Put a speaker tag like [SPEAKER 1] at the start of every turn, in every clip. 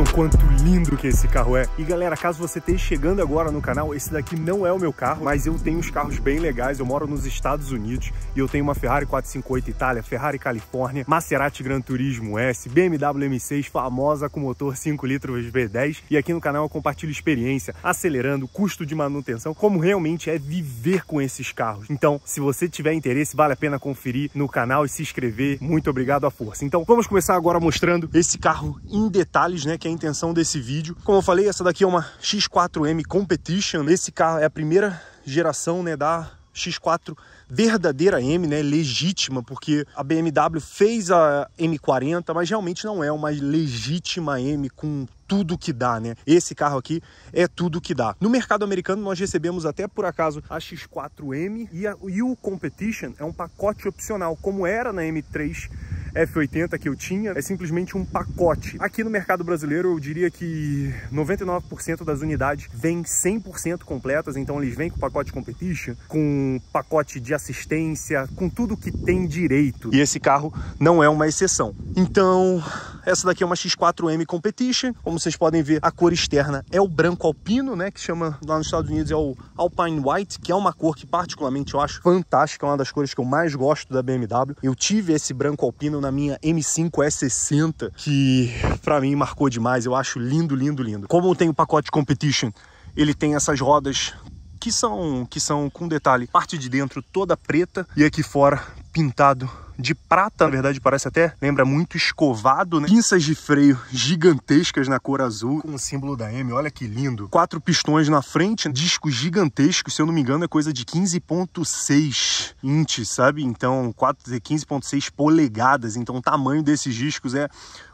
[SPEAKER 1] viram quanto lindo que esse carro é? E galera, caso você esteja chegando agora no canal, esse daqui não é o meu carro, mas eu tenho uns carros bem legais. Eu moro nos Estados Unidos e eu tenho uma Ferrari 458 Itália, Ferrari Califórnia, Maserati Gran Turismo S, BMW M6 famosa com motor 5 litros V10. E aqui no canal eu compartilho experiência, acelerando, custo de manutenção, como realmente é viver com esses carros. Então, se você tiver interesse, vale a pena conferir no canal e se inscrever. Muito obrigado à força. Então, vamos começar agora mostrando esse carro em detalhes, né? Que é a intenção desse vídeo. Como eu falei, essa daqui é uma X4M Competition. Esse carro é a primeira geração né, da X4 verdadeira M, né, legítima, porque a BMW fez a M40, mas realmente não é uma legítima M com tudo que dá, né? Esse carro aqui é tudo que dá. No mercado americano, nós recebemos até por acaso a X4M e, a, e o Competition é um pacote opcional, como era na M3 F80 que eu tinha, é simplesmente um pacote. Aqui no mercado brasileiro, eu diria que 99% das unidades vêm 100% completas, então eles vêm com pacote competition, com pacote de assistência, com tudo que tem direito. E esse carro não é uma exceção. Então, essa daqui é uma X4M Competition, como vocês podem ver, a cor externa é o branco alpino, né, que chama lá nos Estados Unidos é o Alpine White, que é uma cor que particularmente eu acho fantástica, é uma das cores que eu mais gosto da BMW. Eu tive esse branco alpino na minha m 5 s 60 que para mim marcou demais. Eu acho lindo, lindo, lindo. Como tem o pacote Competition, ele tem essas rodas que são, que são com detalhe, parte de dentro toda preta e aqui fora pintado de prata, na verdade parece até, lembra muito escovado, né? Pinças de freio gigantescas na cor azul, com o símbolo da M, olha que lindo. Quatro pistões na frente, discos gigantescos, se eu não me engano é coisa de 15.6 inches, sabe? Então 15.6 polegadas, então o tamanho desses discos é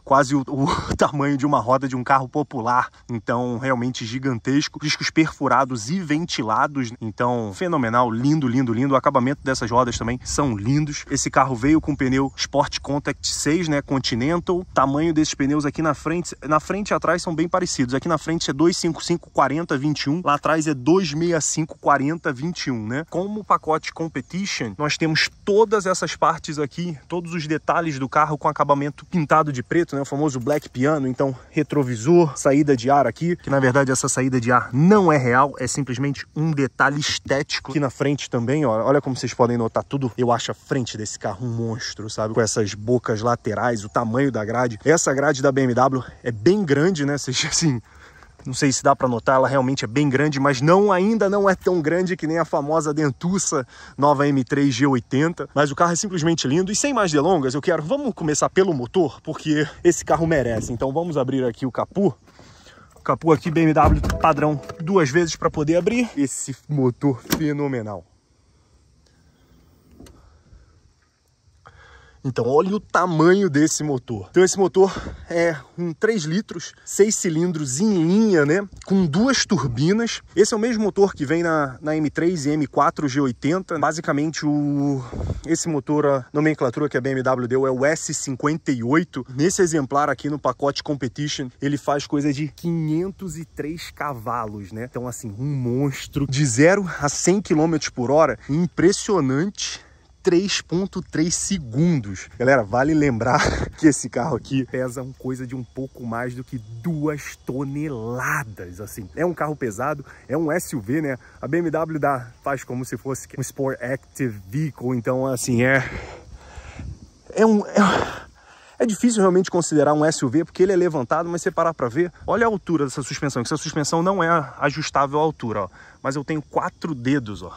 [SPEAKER 1] quase o, o tamanho de uma roda de um carro popular, então realmente gigantesco, discos perfurados e ventilados, então fenomenal, lindo, lindo, lindo. O acabamento dessas rodas também são lindos. Esse carro veio com pneu Sport Contact 6, né, Continental. tamanho desses pneus aqui na frente, na frente e atrás são bem parecidos. Aqui na frente é 255 40 21, lá atrás é 265 40 21, né? Como pacote Competition, nós temos todas essas partes aqui, todos os detalhes do carro com acabamento pintado de preto, né? O famoso black piano, então retrovisor, saída de ar aqui, que na verdade essa saída de ar não é real, é simplesmente um detalhe estético. Aqui na frente também, ó, olha como vocês podem notar tudo, eu acho a frente desse carro um monstro, sabe? Com essas bocas laterais, o tamanho da grade. Essa grade da BMW é bem grande, né? Vocês, assim, não sei se dá para notar, ela realmente é bem grande, mas não ainda não é tão grande que nem a famosa Dentuça nova M3 G80. Mas o carro é simplesmente lindo. E sem mais delongas, eu quero... Vamos começar pelo motor, porque esse carro merece. Então vamos abrir aqui o capô capô aqui BMW padrão duas vezes para poder abrir. Esse motor fenomenal. Então, olha o tamanho desse motor. Então, esse motor é um 3 litros, 6 cilindros em linha, né? Com duas turbinas. Esse é o mesmo motor que vem na, na M3 e M4 G80. Basicamente, o, esse motor, a nomenclatura que a BMW deu é o S58. Nesse exemplar aqui, no pacote Competition, ele faz coisa de 503 cavalos, né? Então, assim, um monstro. De 0 a 100 km por hora, impressionante 3.3 segundos. Galera, vale lembrar que esse carro aqui pesa um coisa de um pouco mais do que duas toneladas, assim. É um carro pesado, é um SUV, né? A BMW dá, faz como se fosse um Sport Active Vehicle, então assim, é... É um... É... É difícil realmente considerar um SUV porque ele é levantado, mas se parar para ver, olha a altura dessa suspensão, que essa suspensão não é ajustável à altura, ó. Mas eu tenho quatro dedos, ó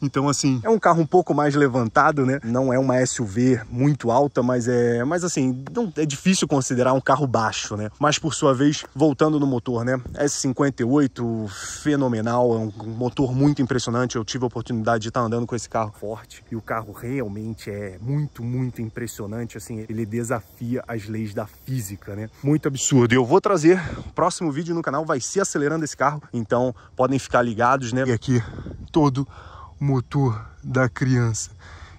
[SPEAKER 1] então, assim, é um carro um pouco mais levantado, né? Não é uma SUV muito alta, mas é. Mas assim, não, é difícil considerar um carro baixo, né? Mas por sua vez, voltando no motor, né? S58, fenomenal, é um motor muito impressionante. Eu tive a oportunidade de estar andando com esse carro forte e o carro realmente é muito, muito impressionante. Assim, ele desafia as leis da física, né? Muito absurdo. E eu vou trazer o próximo vídeo no canal, vai ser acelerando esse carro, então podem ficar ligados, né? E aqui todo motor da criança.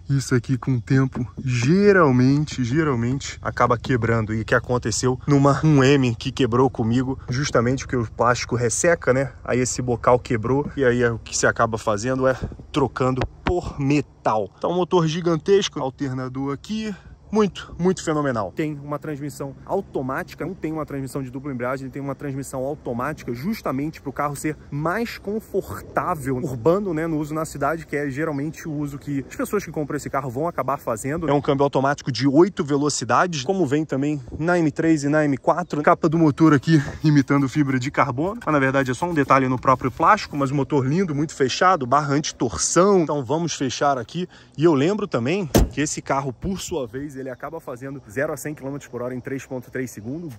[SPEAKER 1] Isso aqui com o tempo geralmente, geralmente acaba quebrando. E o que aconteceu numa 1M que quebrou comigo, justamente porque o plástico resseca, né? Aí esse bocal quebrou e aí é o que se acaba fazendo é trocando por metal. Tá um motor gigantesco, alternador aqui, muito, muito fenomenal. Tem uma transmissão automática, não tem uma transmissão de dupla embreagem, tem uma transmissão automática justamente para o carro ser mais confortável, urbano, né, no uso na cidade, que é geralmente o uso que as pessoas que compram esse carro vão acabar fazendo. É um câmbio automático de 8 velocidades, como vem também na M3 e na M4. Capa do motor aqui imitando fibra de carbono, mas na verdade é só um detalhe no próprio plástico, mas o motor lindo, muito fechado, barra antitorção. Então vamos fechar aqui. E eu lembro também que esse carro, por sua vez, ele acaba fazendo 0 a 100 km por hora em 3.3 segundos,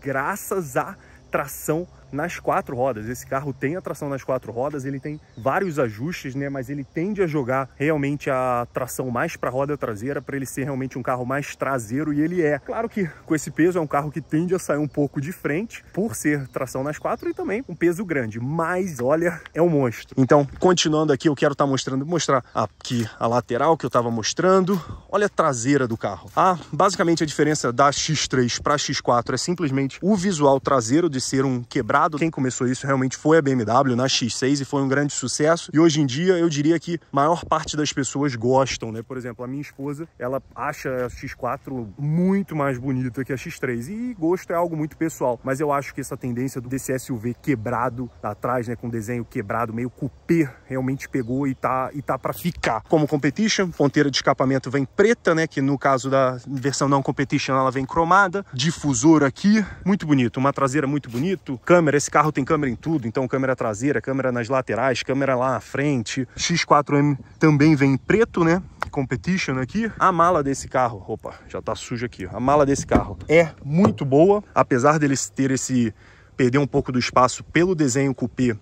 [SPEAKER 1] graças à tração nas quatro rodas. Esse carro tem a tração nas quatro rodas, ele tem vários ajustes, né? Mas ele tende a jogar realmente a tração mais para a roda traseira, para ele ser realmente um carro mais traseiro, e ele é. Claro que com esse peso é um carro que tende a sair um pouco de frente, por ser tração nas quatro e também um peso grande, mas olha, é um monstro. Então, continuando aqui, eu quero estar tá mostrando, mostrar aqui a lateral que eu estava mostrando, olha a traseira do carro. Ah, basicamente a diferença da X3 para X4 é simplesmente o visual traseiro de ser um quebrado mercado. Quem começou isso realmente foi a BMW na X6 e foi um grande sucesso. E hoje em dia eu diria que maior parte das pessoas gostam, né? Por exemplo, a minha esposa, ela acha a X4 muito mais bonita que a X3. E gosto é algo muito pessoal, mas eu acho que essa tendência desse SUV quebrado tá atrás, né, com desenho quebrado, meio cupê, realmente pegou e tá e tá para ficar. Como competition, ponteira de escapamento vem preta, né, que no caso da versão não competition ela vem cromada, difusor aqui, muito bonito, uma traseira muito bonito, câmera câmera. Esse carro tem câmera em tudo, então câmera traseira, câmera nas laterais, câmera lá na frente. X4M também vem preto, né? Competition aqui. A mala desse carro, opa, já tá suja aqui. A mala desse carro é muito boa, apesar dele ter esse perder um pouco do espaço pelo desenho coupé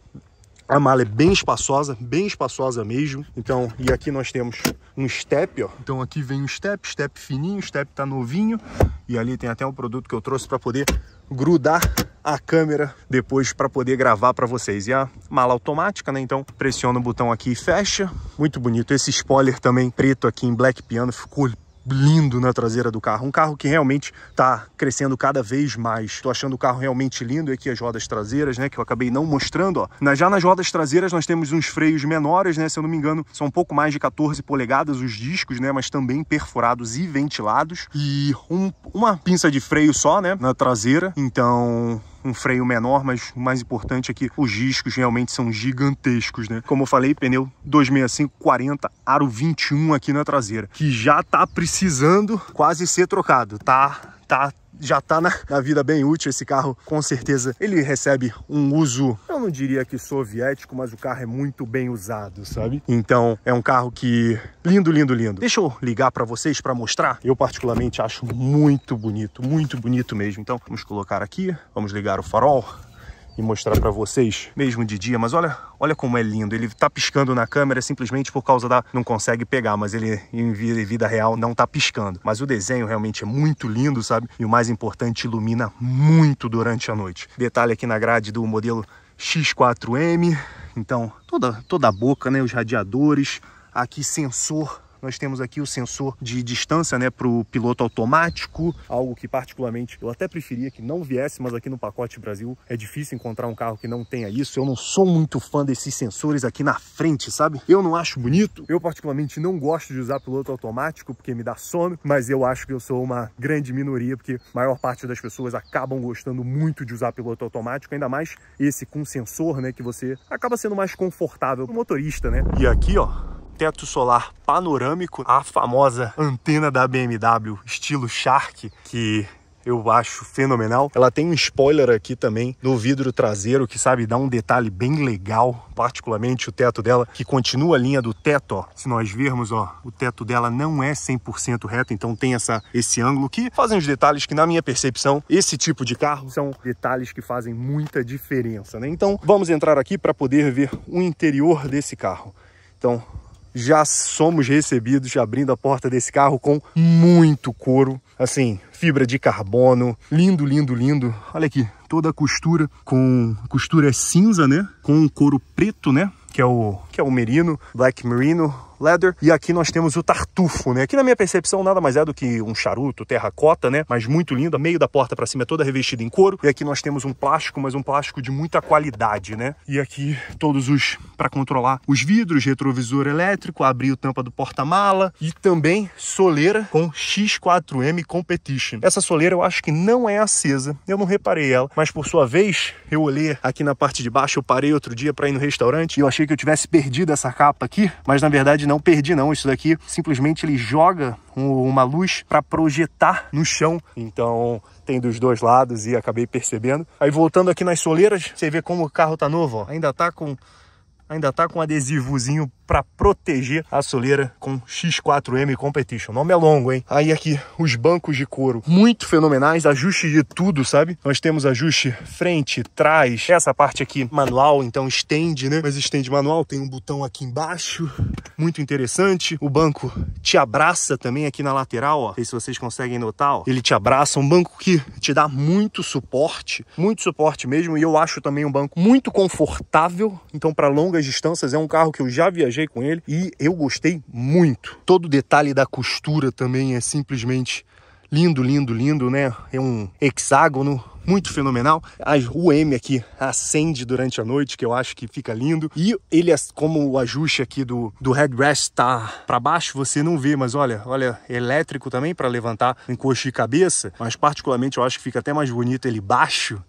[SPEAKER 1] a mala é bem espaçosa, bem espaçosa mesmo. Então, e aqui nós temos um step, ó. Então aqui vem um step, step fininho, step tá novinho. E ali tem até um produto que eu trouxe para poder grudar a câmera depois para poder gravar para vocês. E a mala automática, né? Então pressiona o botão aqui e fecha. Muito bonito. Esse spoiler também preto aqui em black piano ficou lindo na traseira do carro. Um carro que realmente está crescendo cada vez mais. Estou achando o carro realmente lindo. E aqui as rodas traseiras, né? Que eu acabei não mostrando, ó. Na, já nas rodas traseiras nós temos uns freios menores, né? Se eu não me engano, são um pouco mais de 14 polegadas os discos, né? Mas também perfurados e ventilados. E um, uma pinça de freio só, né? Na traseira. Então, um freio menor, mas o mais importante é que os discos realmente são gigantescos, né? Como eu falei, pneu 265-40, aro 21 aqui na traseira, que já tá precisando quase ser trocado, tá? Tá já está na, na, vida bem útil esse carro, com certeza ele recebe um uso, eu não diria que soviético, mas o carro é muito bem usado, sabe? Então é um carro que lindo, lindo, lindo. Deixa eu ligar para vocês para mostrar. Eu particularmente acho muito bonito, muito bonito mesmo. Então vamos colocar aqui, vamos ligar o farol e mostrar para vocês, mesmo de dia, mas olha, olha como é lindo. Ele tá piscando na câmera simplesmente por causa da não consegue pegar, mas ele em vida real não tá piscando. Mas o desenho realmente é muito lindo, sabe? E o mais importante, ilumina muito durante a noite. Detalhe aqui na grade do modelo X4M. Então, toda toda a boca, né, os radiadores, aqui sensor nós temos aqui o sensor de distância né, para o piloto automático, algo que particularmente eu até preferia que não viesse, mas aqui no pacote Brasil é difícil encontrar um carro que não tenha isso. Eu não sou muito fã desses sensores aqui na frente, sabe? Eu não acho bonito. Eu particularmente não gosto de usar piloto automático porque me dá sono, mas eu acho que eu sou uma grande minoria porque a maior parte das pessoas acabam gostando muito de usar piloto automático, ainda mais esse com sensor, né, que você acaba sendo mais confortável pro motorista, né? E aqui, ó, teto solar panorâmico, a famosa antena da BMW estilo Shark, que eu acho fenomenal. Ela tem um spoiler aqui também no vidro traseiro, que sabe, dá um detalhe bem legal, particularmente o teto dela, que continua a linha do teto, ó. Se nós virmos, ó, o teto dela não é 100% reto, então tem essa, esse ângulo que fazem os detalhes que, na minha percepção, esse tipo de carro são detalhes que fazem muita diferença, né? Então, vamos entrar aqui para poder ver o interior desse carro. Então, já somos recebidos abrindo a porta desse carro com muito couro. Assim, fibra de carbono. Lindo, lindo, lindo. Olha aqui, toda a costura com costura é cinza, né? Com couro preto, né? Que é o que é o merino, black merino, leather. E aqui nós temos o tartufo, né? Aqui na minha percepção nada mais é do que um charuto, terracota, né? Mas muito lindo, meio da porta para cima é toda revestida em couro. E aqui nós temos um plástico, mas um plástico de muita qualidade, né? E aqui todos os para controlar os vidros, retrovisor elétrico, abrir o tampa do porta-mala e também soleira com X4M Competition. Essa soleira eu acho que não é acesa, eu não reparei ela, mas por sua vez, eu olhei aqui na parte de baixo, eu parei outro dia para ir no restaurante e eu achei que eu tivesse perdido essa capa aqui, mas na verdade não perdi não, isso daqui simplesmente ele joga uma luz para projetar no chão. Então, tem dos dois lados e acabei percebendo. Aí voltando aqui nas soleiras, você vê como o carro tá novo, ó. Ainda tá com ainda tá com um adesivozinho para proteger a soleira com X4M Competition. O nome é longo, hein? Aí aqui, os bancos de couro muito fenomenais, ajuste de tudo, sabe? Nós temos ajuste frente, trás, essa parte aqui manual, então estende, né? Mas estende manual, tem um botão aqui embaixo, muito interessante. O banco te abraça também aqui na lateral, ó. Não sei se vocês conseguem notar, ó. Ele te abraça, um banco que te dá muito suporte, muito suporte mesmo. E eu acho também um banco muito confortável. Então, para longas distâncias, é um carro que eu já viajei viajei com ele e eu gostei muito. Todo o detalhe da costura também é simplesmente lindo, lindo, lindo, né? É um hexágono muito fenomenal. O M aqui acende durante a noite, que eu acho que fica lindo. E ele, como o ajuste aqui do, do headrest tá para baixo, você não vê, mas olha, olha, elétrico também para levantar encosto de cabeça, mas particularmente eu acho que fica até mais bonito ele baixo,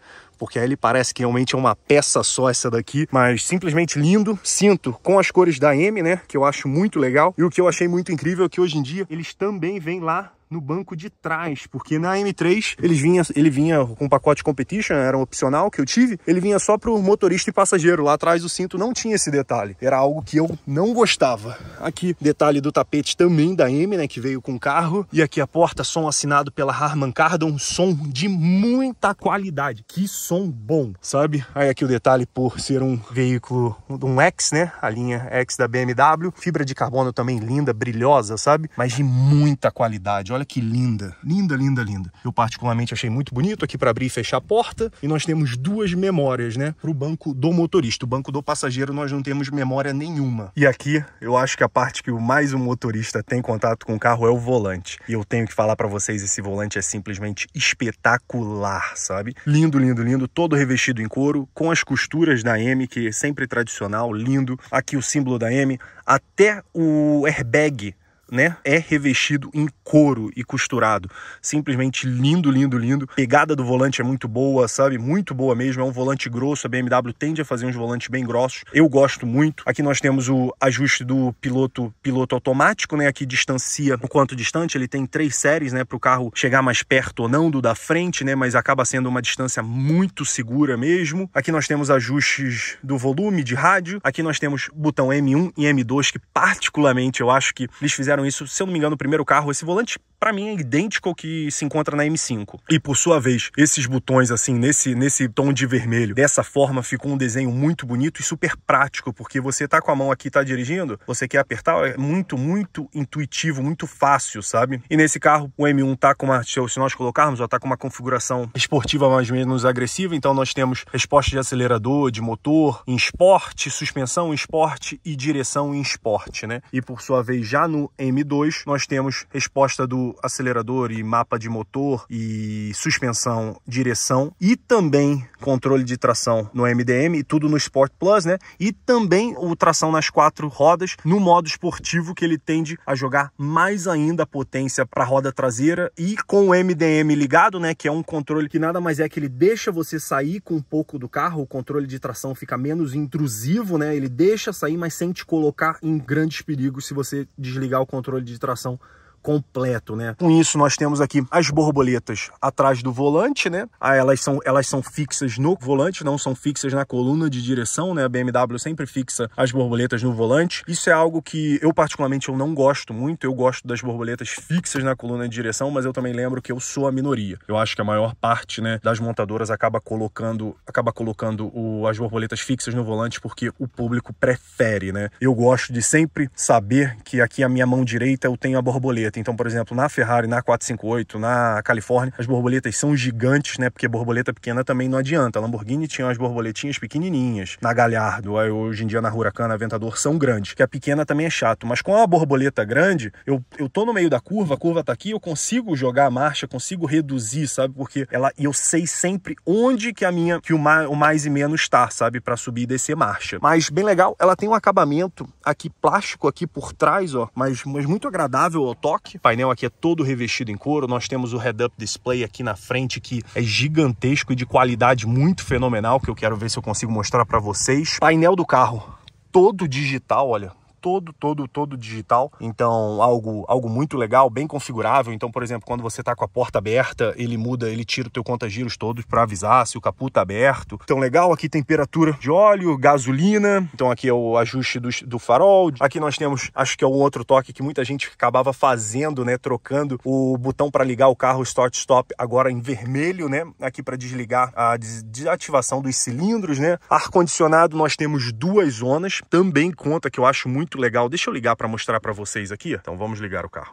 [SPEAKER 1] porque aí ele parece que realmente é uma peça só essa daqui, mas simplesmente lindo. Cinto com as cores da M, né, que eu acho muito legal. E o que eu achei muito incrível é que hoje em dia eles também vêm lá no banco de trás, porque na M3 eles vinha, ele vinha com pacote competition, era um opcional que eu tive, ele vinha só para o motorista e passageiro. Lá atrás o cinto não tinha esse detalhe, era algo que eu não gostava. Aqui, detalhe do tapete também da M, né, que veio com o carro. E aqui a porta, som assinado pela Harman Kardon, som de muita qualidade. Que som bom, sabe? Aí aqui o detalhe por ser um veículo, um X, né, a linha X da BMW, fibra de carbono também linda, brilhosa, sabe? Mas de muita qualidade, olha Olha que linda, linda, linda, linda. Eu particularmente achei muito bonito aqui para abrir e fechar a porta. E nós temos duas memórias, né? Para o banco do motorista. O banco do passageiro nós não temos memória nenhuma. E aqui eu acho que a parte que mais o motorista tem contato com o carro é o volante. E eu tenho que falar para vocês, esse volante é simplesmente espetacular, sabe? Lindo, lindo, lindo. Todo revestido em couro, com as costuras da M, que é sempre tradicional, lindo. Aqui o símbolo da M. Até o airbag né, é revestido em couro e costurado. Simplesmente lindo, lindo, lindo. Pegada do volante é muito boa, sabe? Muito boa mesmo. É um volante grosso. A BMW tende a fazer uns volantes bem grossos. Eu gosto muito. Aqui nós temos o ajuste do piloto piloto automático, né? Aqui distancia o quanto distante. Ele tem três séries, né, para o carro chegar mais perto ou não do da frente, né? Mas acaba sendo uma distância muito segura mesmo. Aqui nós temos ajustes do volume de rádio. Aqui nós temos botão M1 e M2 que particularmente eu acho que eles fizeram isso, se eu não me engano, no primeiro carro, esse volante para mim é idêntico ao que se encontra na M5. E por sua vez, esses botões assim, nesse, nesse tom de vermelho, dessa forma ficou um desenho muito bonito e super prático, porque você tá com a mão aqui, tá dirigindo, você quer apertar, é muito, muito intuitivo, muito fácil, sabe? E nesse carro, o M1 tá com uma, se nós colocarmos, ó, tá com uma configuração esportiva mais ou menos agressiva, então nós temos resposta de acelerador, de motor, em esporte, suspensão em esporte e direção em esporte, né? E por sua vez, já no M2, nós temos resposta do acelerador e mapa de motor e suspensão, direção e também controle de tração no MDM, tudo no Sport Plus, né? E também o tração nas quatro rodas no modo esportivo que ele tende a jogar mais ainda a potência para a roda traseira e com o MDM ligado, né, que é um controle que nada mais é que ele deixa você sair com um pouco do carro, o controle de tração fica menos intrusivo, né? Ele deixa sair, mas sem te colocar em grandes perigos se você desligar o controle de tração completo, né? Com isso, nós temos aqui as borboletas atrás do volante, né? Ah, elas, são, elas são fixas no volante, não são fixas na coluna de direção, né? A BMW sempre fixa as borboletas no volante. Isso é algo que eu, particularmente, eu não gosto muito. Eu gosto das borboletas fixas na coluna de direção, mas eu também lembro que eu sou a minoria. Eu acho que a maior parte, né, das montadoras acaba colocando, acaba colocando o, as borboletas fixas no volante porque o público prefere, né? Eu gosto de sempre saber que aqui a minha mão direita eu tenho a borboleta borboleta. Então, por exemplo, na Ferrari, na 458, na Califórnia, as borboletas são gigantes, né? Porque borboleta pequena também não adianta. A Lamborghini tinha as borboletinhas pequenininhas. Na Galhardo, hoje em dia na Huracan, na Aventador, são grandes. Que a pequena também é chato. Mas com a borboleta grande, eu, eu tô no meio da curva, a curva tá aqui, eu consigo jogar a marcha, consigo reduzir, sabe? Porque ela eu sei sempre onde que a minha, que o mais, o mais e menos tá, sabe? para subir e descer marcha. Mas bem legal, ela tem um acabamento aqui plástico aqui por trás, ó, mas, mas muito agradável ao toque o painel aqui é todo revestido em couro. Nós temos o head-up display aqui na frente que é gigantesco e de qualidade muito fenomenal, que eu quero ver se eu consigo mostrar para vocês. Painel do carro todo digital, olha todo, todo, todo digital. Então, algo, algo muito legal, bem configurável. Então, por exemplo, quando você está com a porta aberta, ele muda, ele tira o teu conta-giros todos para avisar se o capô tá aberto. Então, legal. Aqui temperatura de óleo, gasolina. Então, aqui é o ajuste do, do farol. Aqui nós temos, acho que é um outro toque que muita gente acabava fazendo, né? Trocando o botão para ligar o carro start-stop agora em vermelho, né? Aqui para desligar a desativação dos cilindros, né? Ar-condicionado, nós temos duas zonas. Também conta que eu acho muito muito legal. Deixa eu ligar para mostrar para vocês aqui. Então vamos ligar o carro.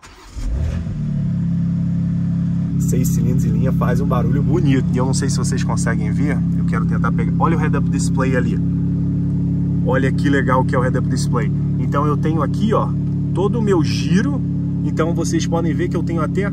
[SPEAKER 1] Seis cilindros em linha faz um barulho bonito. E eu não sei se vocês conseguem ver. Eu quero tentar pegar... Olha o head-up display ali. Olha que legal que é o head-up display. Então eu tenho aqui, ó, todo o meu giro. Então vocês podem ver que eu tenho até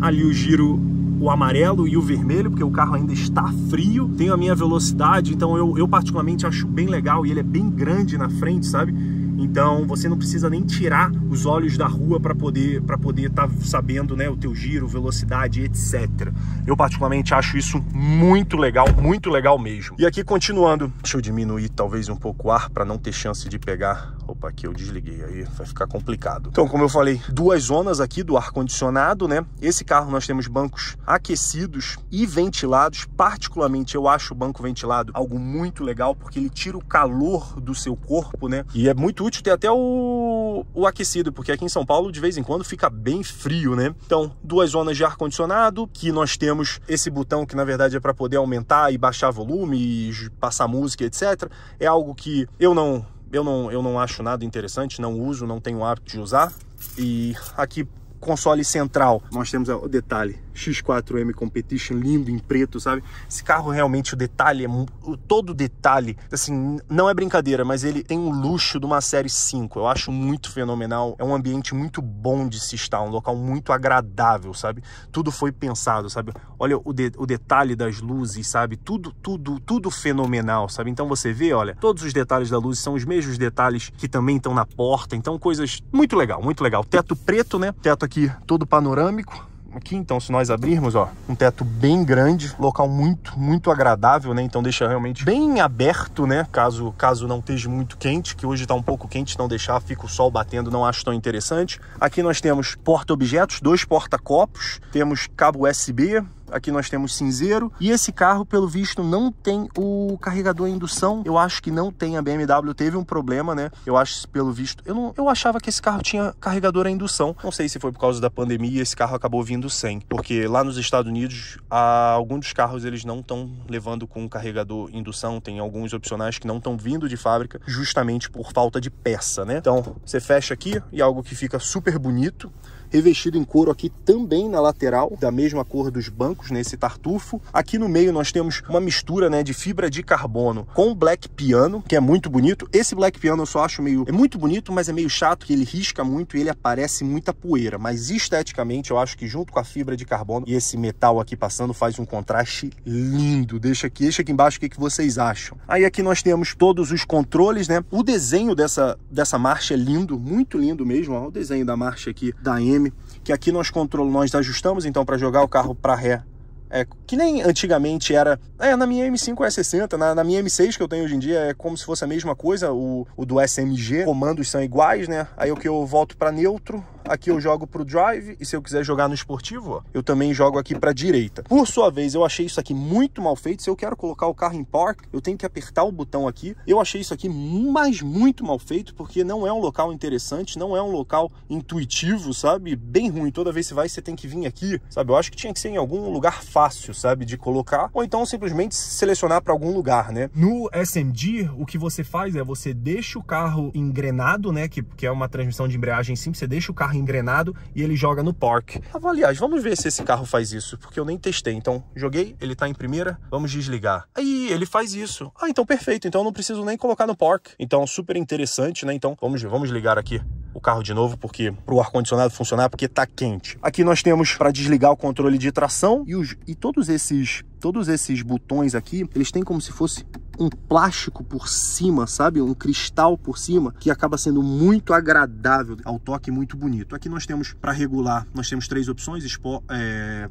[SPEAKER 1] ali o giro o amarelo e o vermelho, porque o carro ainda está frio. Tenho a minha velocidade, então eu, eu particularmente acho bem legal e ele é bem grande na frente, sabe? Então você não precisa nem tirar os olhos da rua para poder para poder estar tá sabendo né, o teu giro, velocidade, etc. Eu particularmente acho isso muito legal, muito legal mesmo. E aqui continuando, deixa eu diminuir talvez um pouco o ar para não ter chance de pegar Opa, aqui eu desliguei aí, vai ficar complicado. Então, como eu falei, duas zonas aqui do ar-condicionado, né? Esse carro nós temos bancos aquecidos e ventilados. Particularmente, eu acho o banco ventilado algo muito legal, porque ele tira o calor do seu corpo, né? E é muito útil ter até o, o aquecido, porque aqui em São Paulo, de vez em quando, fica bem frio, né? Então, duas zonas de ar-condicionado, que nós temos esse botão que, na verdade, é para poder aumentar e baixar volume, e passar música, etc. É algo que eu não eu não, eu não acho nada interessante, não uso, não tenho hábito de usar. E aqui console central, nós temos o detalhe X4M Competition, lindo, em preto, sabe? Esse carro realmente, o detalhe, é, todo detalhe, assim, não é brincadeira, mas ele tem o luxo de uma série 5. Eu acho muito fenomenal. É um ambiente muito bom de se estar, um local muito agradável, sabe? Tudo foi pensado, sabe? Olha o, de, o detalhe das luzes, sabe? Tudo, tudo, tudo fenomenal, sabe? Então você vê, olha, todos os detalhes da luz são os mesmos detalhes que também estão na porta. Então, coisas muito legal, muito legal. Teto preto, né? Teto aqui todo panorâmico. Aqui então, se nós abrirmos, ó, um teto bem grande, local muito, muito agradável, né? Então deixa realmente bem aberto, né? Caso, caso não esteja muito quente, que hoje tá um pouco quente, não deixar, fica o sol batendo, não acho tão interessante. Aqui nós temos porta-objetos, dois porta-copos, temos cabo USB, Aqui nós temos cinzeiro. E esse carro, pelo visto, não tem o carregador indução. Eu acho que não tem. A BMW teve um problema, né? Eu acho, pelo visto... Eu, não, eu achava que esse carro tinha carregador a indução. Não sei se foi por causa da pandemia esse carro acabou vindo sem. Porque lá nos Estados Unidos, há alguns dos carros eles não estão levando com carregador indução. Tem alguns opcionais que não estão vindo de fábrica justamente por falta de peça, né? Então, você fecha aqui e algo que fica super bonito revestido em couro aqui também na lateral, da mesma cor dos bancos, nesse né, tartufo. Aqui no meio nós temos uma mistura né, de fibra de carbono com black piano, que é muito bonito. Esse black piano eu só acho meio... é muito bonito, mas é meio chato, que ele risca muito e ele aparece muita poeira. Mas esteticamente eu acho que junto com a fibra de carbono e esse metal aqui passando faz um contraste lindo. Deixa aqui, deixa aqui embaixo o que, que vocês acham. Aí aqui nós temos todos os controles, né? O desenho dessa, dessa marcha é lindo, muito lindo mesmo. o desenho da marcha aqui da M que aqui nós controlamos, nós ajustamos então para jogar o carro para ré. É, que nem antigamente era. É, na minha M5 é 60, na, na, minha M6 que eu tenho hoje em dia é como se fosse a mesma coisa, o, o do SMG, comandos são iguais, né? Aí o que eu volto para neutro, Aqui eu jogo para o drive e se eu quiser jogar no esportivo, ó, eu também jogo aqui para direita. Por sua vez, eu achei isso aqui muito mal feito. Se eu quero colocar o carro em park, eu tenho que apertar o botão aqui. Eu achei isso aqui mais muito mal feito porque não é um local interessante, não é um local intuitivo, sabe? Bem ruim. Toda vez que você vai, você tem que vir aqui, sabe? Eu acho que tinha que ser em algum lugar fácil, sabe? De colocar ou então simplesmente selecionar para algum lugar, né? No SMG, o que você faz é você deixa o carro engrenado, né? Que, que é uma transmissão de embreagem simples. Você deixa o carro engrenado e ele joga no park. Aliás, vamos ver se esse carro faz isso, porque eu nem testei. Então, joguei, ele tá em primeira, vamos desligar. Aí, ele faz isso. Ah, então perfeito, então eu não preciso nem colocar no park. Então, super interessante, né? Então, vamos, vamos ligar aqui o carro de novo, porque para o ar-condicionado funcionar, porque tá quente. Aqui nós temos para desligar o controle de tração e, os, e todos esses todos esses botões aqui, eles têm como se fosse um plástico por cima, sabe? Um cristal por cima, que acaba sendo muito agradável ao toque, muito bonito. Aqui nós temos, para regular, nós temos três opções, Espo, é,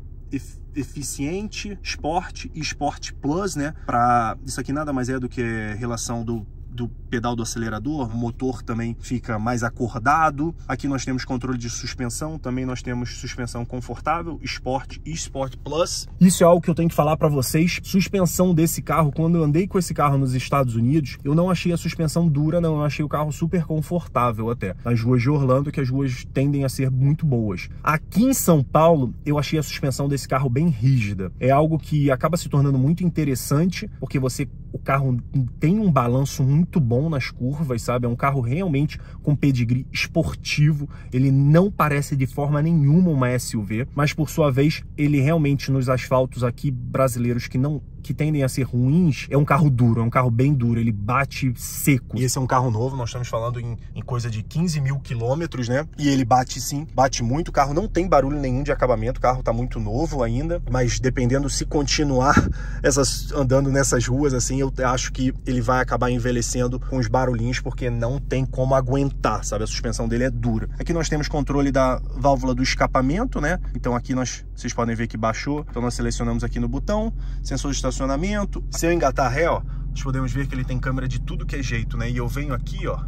[SPEAKER 1] eficiente, esporte e esporte plus, né? Para isso aqui nada mais é do que relação do do pedal do acelerador, o motor também fica mais acordado. Aqui nós temos controle de suspensão, também nós temos suspensão confortável, Sport e Sport Plus. Isso é algo que eu tenho que falar para vocês. Suspensão desse carro, quando eu andei com esse carro nos Estados Unidos, eu não achei a suspensão dura, não, eu achei o carro super confortável até. Nas ruas de Orlando, que as ruas tendem a ser muito boas. Aqui em São Paulo, eu achei a suspensão desse carro bem rígida. É algo que acaba se tornando muito interessante, porque você o carro tem um balanço muito bom nas curvas, sabe? É um carro realmente com pedigree esportivo. Ele não parece de forma nenhuma uma SUV, mas por sua vez, ele realmente nos asfaltos aqui brasileiros que não que tendem a ser ruins, é um carro duro, é um carro bem duro, ele bate seco. E esse é um carro novo, nós estamos falando em, em coisa de 15 mil quilômetros, né? E ele bate sim, bate muito, o carro não tem barulho nenhum de acabamento, o carro tá muito novo ainda, mas dependendo se continuar essas, andando nessas ruas assim, eu acho que ele vai acabar envelhecendo com os barulhinhos, porque não tem como aguentar, sabe? A suspensão dele é dura. Aqui nós temos controle da válvula do escapamento, né? Então aqui nós, vocês podem ver que baixou, então nós selecionamos aqui no botão, sensor de estacionamento estacionamento. Se eu engatar ré, ó, nós podemos ver que ele tem câmera de tudo que é jeito, né? E eu venho aqui, ó,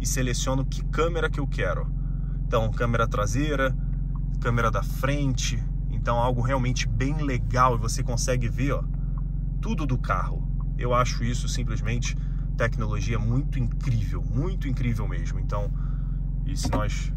[SPEAKER 1] e seleciono que câmera que eu quero. Então, câmera traseira, câmera da frente. Então, algo realmente bem legal e você consegue ver, ó, tudo do carro. Eu acho isso simplesmente tecnologia muito incrível, muito incrível mesmo. Então, e se nós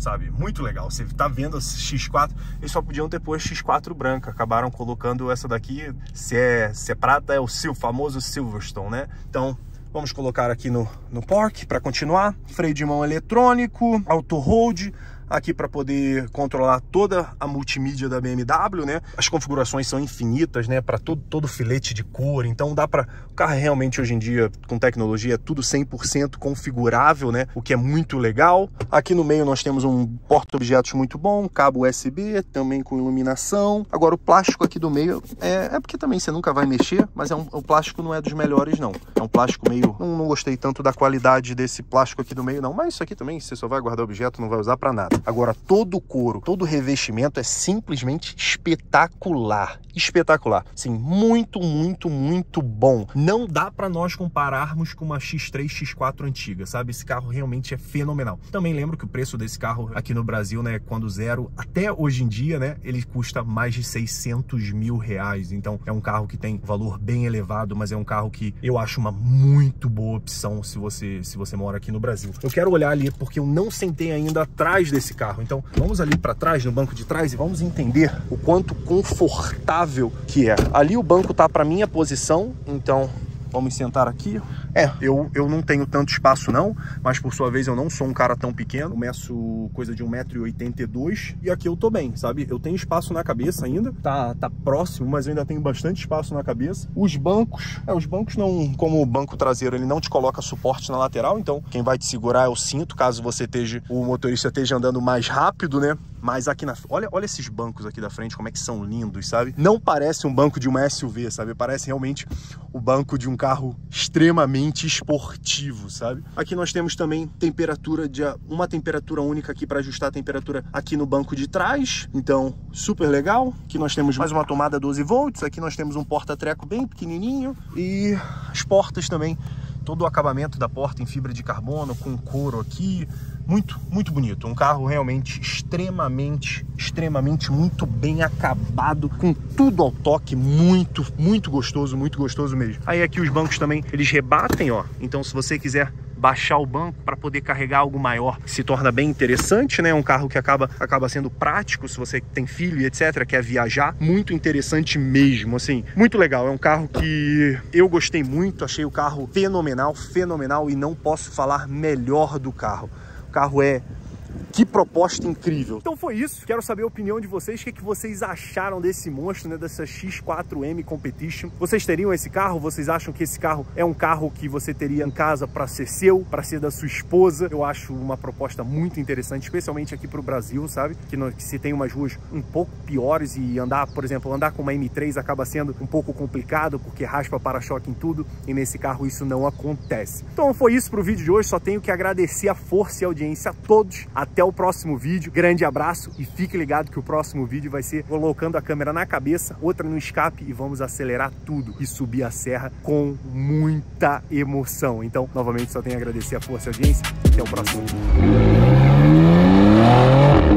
[SPEAKER 1] sabe? Muito legal. Você tá vendo a X4, eles só podiam ter posto X4 branca, acabaram colocando essa daqui, se é, se é prata é o seu famoso Silverstone, né? Então, vamos colocar aqui no, no park para continuar. Freio de mão eletrônico, auto hold, aqui para poder controlar toda a multimídia da BMW, né? As configurações são infinitas, né? Para todo, todo filete de cor, então dá para... O carro é realmente hoje em dia, com tecnologia, é tudo 100% configurável, né? O que é muito legal. Aqui no meio nós temos um porta-objetos muito bom, cabo USB, também com iluminação. Agora o plástico aqui do meio é, é porque também você nunca vai mexer, mas é um, o plástico não é dos melhores não. É um plástico meio... Não, não gostei tanto da qualidade desse plástico aqui do meio não, mas isso aqui também você só vai guardar objeto, não vai usar para nada. Agora, todo o couro, todo o revestimento é simplesmente espetacular. Espetacular. Sim, muito, muito, muito bom. Não dá para nós compararmos com uma X3, X4 antiga, sabe? Esse carro realmente é fenomenal. Também lembro que o preço desse carro aqui no Brasil, né, quando zero, até hoje em dia, né, ele custa mais de 600 mil reais. Então, é um carro que tem valor bem elevado, mas é um carro que eu acho uma muito boa opção se você, se você mora aqui no Brasil. Eu quero olhar ali porque eu não sentei ainda atrás desse carro. Então vamos ali para trás, no banco de trás, e vamos entender o quanto confortável que é. Ali o banco tá para minha posição, então Vamos sentar aqui. É, eu, eu não tenho tanto espaço não, mas por sua vez eu não sou um cara tão pequeno. Eu meço coisa de 1,82m e aqui eu tô bem, sabe? Eu tenho espaço na cabeça ainda, tá, tá próximo, mas eu ainda tenho bastante espaço na cabeça. Os bancos, é, os bancos não, como o banco traseiro, ele não te coloca suporte na lateral, então quem vai te segurar é o cinto, caso você esteja, o motorista esteja andando mais rápido, né? Mas aqui na... Olha, olha esses bancos aqui da frente, como é que são lindos, sabe? Não parece um banco de uma SUV, sabe? Parece realmente o banco de um carro extremamente esportivo, sabe? Aqui nós temos também temperatura de... Uma temperatura única aqui para ajustar a temperatura aqui no banco de trás. Então, super legal. Aqui nós temos mais uma tomada 12 volts. Aqui nós temos um porta-treco bem pequenininho. E as portas também todo o acabamento da porta em fibra de carbono, com couro aqui, muito, muito bonito. Um carro realmente extremamente, extremamente muito bem acabado, com tudo ao toque, muito, muito gostoso, muito gostoso mesmo. Aí aqui os bancos também, eles rebatem, ó. Então se você quiser baixar o banco para poder carregar algo maior, se torna bem interessante, né? Um carro que acaba, acaba sendo prático se você tem filho e etc, quer viajar, muito interessante mesmo, assim, muito legal. É um carro que eu gostei muito, achei o carro fenomenal, fenomenal e não posso falar melhor do carro. O carro é que proposta incrível. Então foi isso. Quero saber a opinião de vocês. O que, é que vocês acharam desse monstro, né? Dessa X4M Competition. Vocês teriam esse carro? Vocês acham que esse carro é um carro que você teria em casa para ser seu, para ser da sua esposa? Eu acho uma proposta muito interessante, especialmente aqui para o Brasil, sabe? Que, no, que se tem umas ruas um pouco piores e andar, por exemplo, andar com uma M3 acaba sendo um pouco complicado porque raspa para-choque em tudo. E nesse carro isso não acontece. Então foi isso para o vídeo de hoje. Só tenho que agradecer a força e a audiência a todos. Até o próximo vídeo, grande abraço e fique ligado que o próximo vídeo vai ser colocando a câmera na cabeça, outra no escape e vamos acelerar tudo e subir a serra com muita emoção. Então, novamente, só tenho a agradecer a força e a audiência. Até o próximo vídeo.